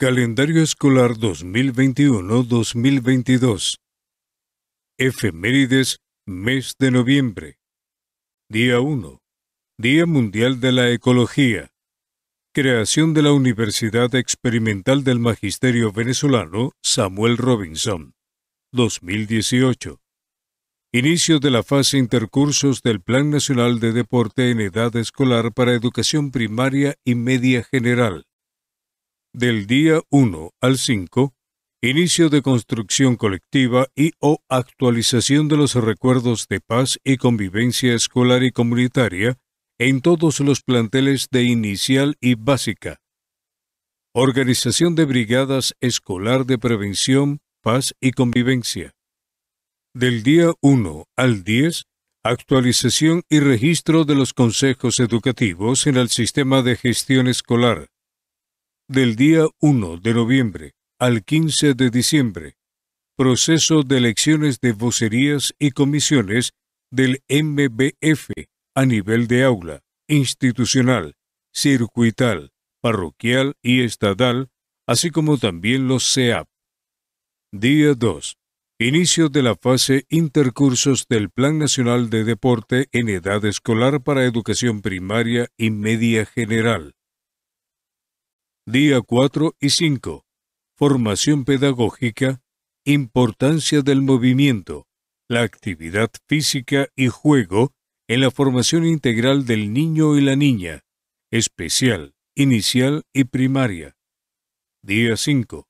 Calendario Escolar 2021-2022. Efemérides, mes de noviembre. Día 1. Día Mundial de la Ecología. Creación de la Universidad Experimental del Magisterio Venezolano Samuel Robinson. 2018. Inicio de la fase intercursos del Plan Nacional de Deporte en Edad Escolar para Educación Primaria y Media General del día 1 al 5, inicio de construcción colectiva y o actualización de los recuerdos de paz y convivencia escolar y comunitaria en todos los planteles de inicial y básica. Organización de Brigadas Escolar de Prevención, Paz y Convivencia. Del día 1 al 10, actualización y registro de los consejos educativos en el sistema de gestión escolar del día 1 de noviembre al 15 de diciembre, proceso de elecciones de vocerías y comisiones del MBF a nivel de aula, institucional, circuital, parroquial y estatal, así como también los CEAP. Día 2. Inicio de la fase intercursos del Plan Nacional de Deporte en Edad Escolar para Educación Primaria y Media General. Día 4 y 5. Formación pedagógica, importancia del movimiento, la actividad física y juego en la formación integral del niño y la niña, especial, inicial y primaria. Día 5.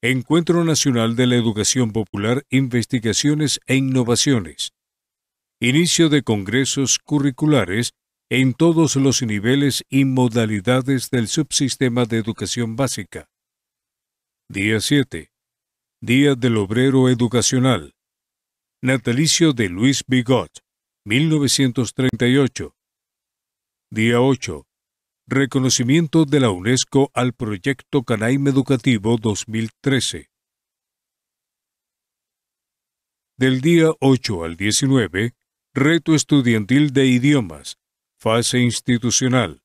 Encuentro Nacional de la Educación Popular, Investigaciones e Innovaciones. Inicio de Congresos Curriculares en todos los niveles y modalidades del subsistema de educación básica. Día 7. Día del Obrero Educacional. Natalicio de Luis Bigot, 1938. Día 8. Reconocimiento de la UNESCO al Proyecto Canaim Educativo 2013. Del día 8 al 19, Reto Estudiantil de Idiomas, Fase institucional.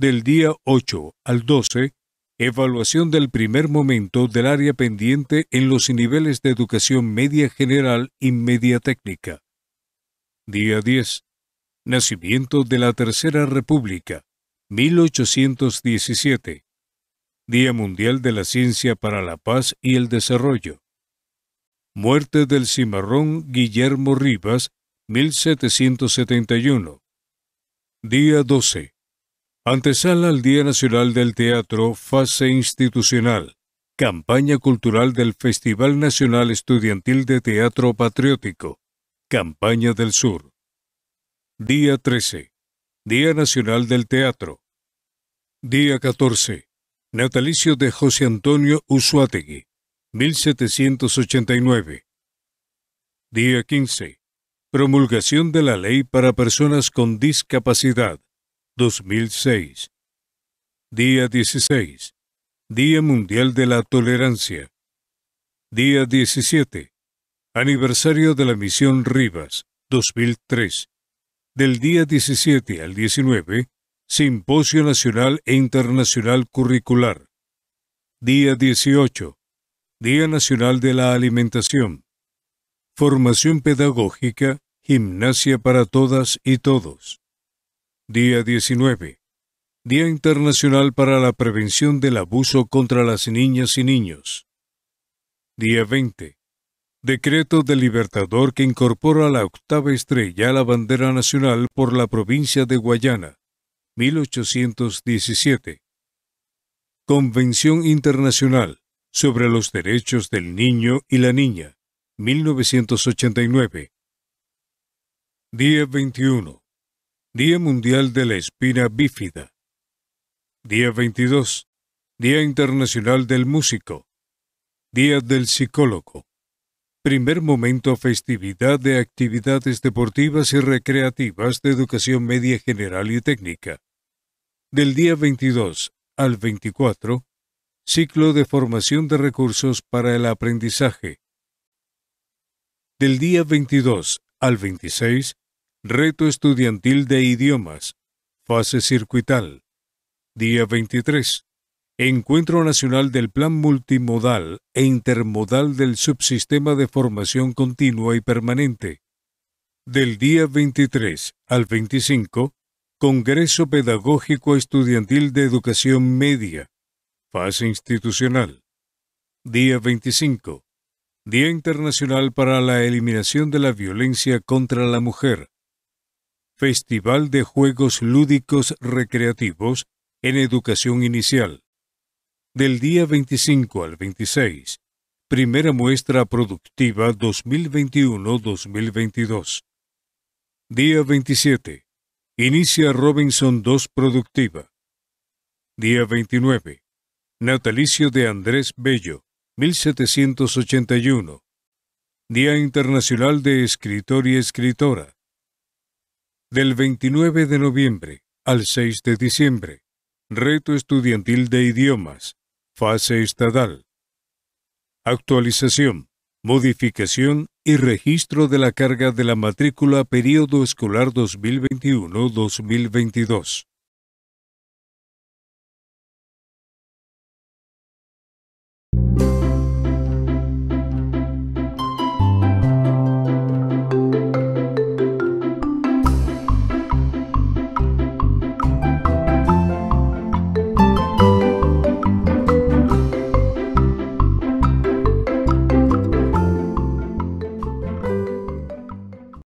Del día 8 al 12, evaluación del primer momento del área pendiente en los niveles de educación media general y media técnica. Día 10. Nacimiento de la Tercera República, 1817. Día Mundial de la Ciencia para la Paz y el Desarrollo. Muerte del cimarrón Guillermo Rivas, 1771. Día 12. Antesala al Día Nacional del Teatro, fase institucional. Campaña cultural del Festival Nacional Estudiantil de Teatro Patriótico. Campaña del Sur. Día 13. Día Nacional del Teatro. Día 14. Natalicio de José Antonio Usuátegui, 1789. Día 15. Promulgación de la Ley para Personas con Discapacidad, 2006. Día 16. Día Mundial de la Tolerancia. Día 17. Aniversario de la Misión Rivas, 2003. Del día 17 al 19, Simposio Nacional e Internacional Curricular. Día 18. Día Nacional de la Alimentación. Formación Pedagógica Gimnasia para todas y todos. Día 19. Día Internacional para la Prevención del Abuso contra las Niñas y Niños. Día 20. Decreto del Libertador que incorpora la octava estrella a la bandera nacional por la provincia de Guayana, 1817. Convención Internacional sobre los Derechos del Niño y la Niña, 1989 Día 21. Día Mundial de la Espina Bífida. Día 22. Día Internacional del Músico. Día del Psicólogo. Primer momento festividad de actividades deportivas y recreativas de educación media general y técnica. Del día 22 al 24, ciclo de formación de recursos para el aprendizaje. Del día 22 al 26, Reto Estudiantil de Idiomas, fase circuital. Día 23. Encuentro Nacional del Plan Multimodal e Intermodal del Subsistema de Formación Continua y Permanente. Del día 23 al 25, Congreso Pedagógico Estudiantil de Educación Media, fase institucional. Día 25, Día Internacional para la Eliminación de la Violencia contra la Mujer, Festival de Juegos Lúdicos Recreativos en Educación Inicial. Del día 25 al 26. Primera muestra productiva 2021-2022. Día 27. Inicia Robinson 2 productiva. Día 29. Natalicio de Andrés Bello, 1781. Día Internacional de Escritor y Escritora del 29 de noviembre al 6 de diciembre. Reto estudiantil de idiomas. Fase estadal. Actualización, modificación y registro de la carga de la matrícula período escolar 2021-2022.